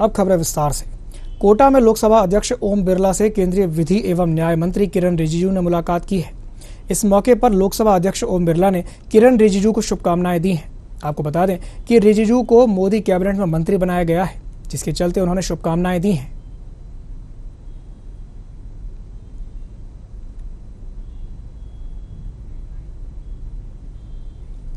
अब खबरें विस्तार से कोटा में लोकसभा अध्यक्ष ओम बिरला से केंद्रीय विधि एवं न्याय मंत्री किरण रिजिजू ने मुलाकात की है इस मौके पर लोकसभा अध्यक्ष ओम बिरला ने किरण रिजिजू को शुभकामनाएं दी हैं आपको बता दें कि रिजिजू को मोदी कैबिनेट में मंत्री बनाया गया है जिसके चलते उन्होंने शुभकामनाएं दी हैं